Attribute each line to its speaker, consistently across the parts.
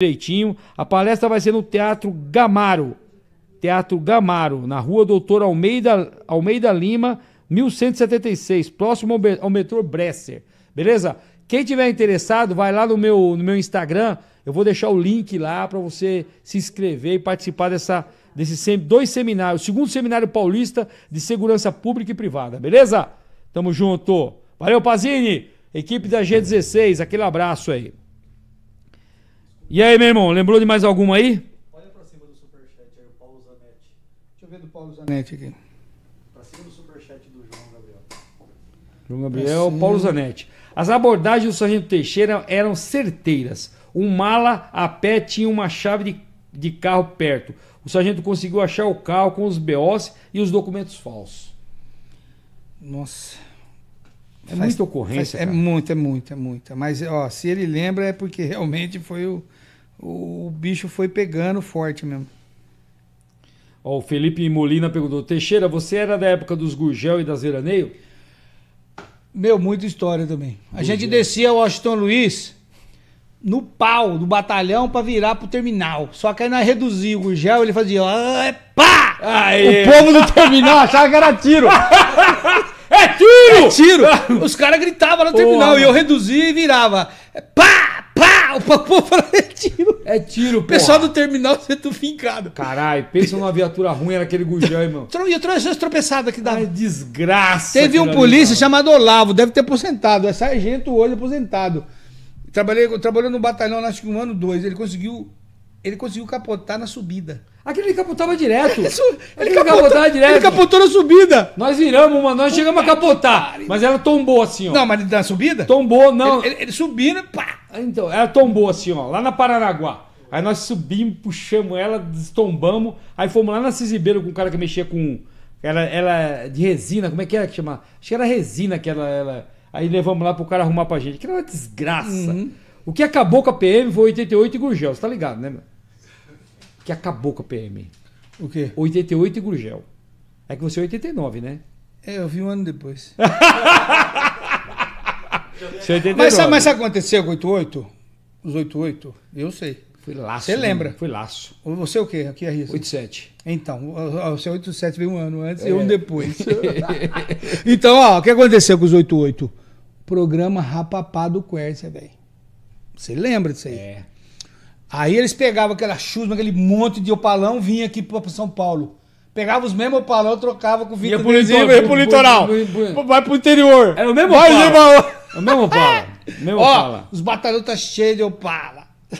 Speaker 1: direitinho. A palestra vai ser no Teatro Gamaro. Teatro Gamaro, na rua Doutor Almeida, Almeida Lima, 1176, próximo ao metrô Bresser. Beleza? Quem tiver interessado, vai lá no meu, no meu Instagram. Eu vou deixar o link lá para você se inscrever e participar dessa, desses dois seminários. Segundo Seminário Paulista de Segurança Pública e Privada. Beleza? Tamo junto. Valeu, Pazini. Equipe da G16, aquele abraço aí. E aí, meu irmão, lembrou de mais alguma aí? Olha pra cima do superchat aí, o Paulo Zanetti. Deixa eu ver do Paulo Zanetti aqui. Pra cima do superchat do João Gabriel. João Gabriel, Paulo Zanetti. As abordagens do Sargento Teixeira eram certeiras. Um mala a pé tinha uma chave de, de carro perto. O sargento conseguiu achar o carro com os BOs e os documentos falsos. Nossa. É faz, muita ocorrência. Faz, é muita, é muita, é muita. Mas, ó, se ele lembra é porque realmente foi o, o, o bicho foi pegando forte mesmo. Ó, o Felipe Molina perguntou: Teixeira, você era da época dos Gurgel e das Veraneio? Meu, muita história também. A Gurgel. gente descia o Washington Luiz no pau do batalhão para virar pro terminal. Só que aí nós reduzia o Gurgel, ele fazia: ó, ah, é pá! Aê. O povo do terminal achava que era tiro. É tiro! Os caras gritavam no terminal e eu reduzia e virava. Pá! Pá! O papo falava, é tiro. É tiro, pô. pessoal do terminal sendo fincado. Caralho, pensa numa viatura ruim, era aquele gujão, irmão. E eu trouxe as tropeçadas que dava. Ai, desgraça. Teve um polícia ali, chamado Olavo, deve ter aposentado. É sargento hoje aposentado. Trabalhei, trabalhou no batalhão, acho que um ano, dois. Ele conseguiu ele conseguiu capotar na subida. Aquele capotava direto. Isso, ele, capotava, capotava direto. Ele capotou na subida. Nós viramos, mano. nós chegamos a capotar. Mas ela tombou assim, ó. Não, mas na subida? Tombou, não. Ele, ele, ele subindo, pá. Então, ela tombou assim, ó, lá na Paranaguá. Aí nós subimos, puxamos ela, destombamos. Aí fomos lá na Cisibeiro com um cara que mexia com. Ela, ela é de resina, como é que era que chamava? Acho que era resina que ela, ela. Aí levamos lá pro cara arrumar pra gente. Que era uma desgraça. Uhum. O que acabou com a PM foi 88 e Gurgel, você tá ligado, né, meu? que acabou com a PM. O quê? 88 e Gurgel. É que você é 89, né? É, eu vi um ano depois. É mas, sabe, mas sabe aconteceu com 88? Os 88? Eu sei. Foi laço. Você né? lembra? fui Foi laço. Você é o quê? Aqui é isso. 87. Então, o seu 87 veio um ano antes é. e um depois. então, ó, o que aconteceu com os 88? Programa Rapapá do Quercia, velho. Você lembra disso aí? É. Aí eles pegavam aquela chusma, aquele monte de opalão, vinha aqui para São Paulo. Pegava os mesmos opalão, trocava com o Vitor. Ia pro, litoral, ia pro litoral. Vai pro interior. É o mesmo opala. É o mesmo opala. mesmo Ó, Os batalhões tá cheios de opala.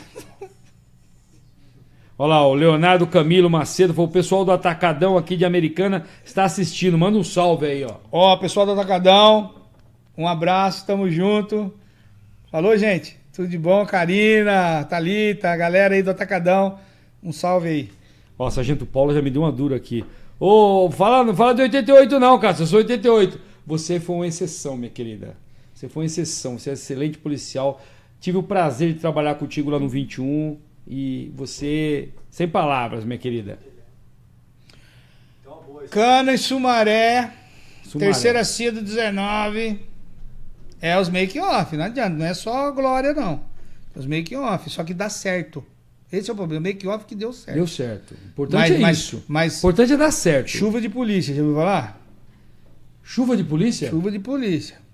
Speaker 1: Olha lá, o Leonardo Camilo Macedo foi o pessoal do Atacadão aqui de Americana está assistindo. Manda um salve aí, ó. Ó, pessoal do Atacadão, um abraço, tamo junto. Falou, gente. Tudo de bom, Karina, Thalita, galera aí do Atacadão. Um salve aí. Ó, o Sargento Paulo já me deu uma dura aqui. Ô, oh, fala, não fala de 88 não, cara, eu sou 88. Você foi uma exceção, minha querida. Você foi uma exceção, você é excelente policial. Tive o prazer de trabalhar contigo lá no 21 e você, sem palavras, minha querida. Então, Cana e Sumaré, Sumaré. terceira cia do 19. É os make-off, não adianta, não é só glória, não. É os make-off, só que dá certo. Esse é o problema. Make-off que deu certo. Deu certo. O importante mas, é mas, isso. Mas, importante é dar certo. Chuva de polícia, já ouviu falar? Chuva de polícia? Chuva de polícia.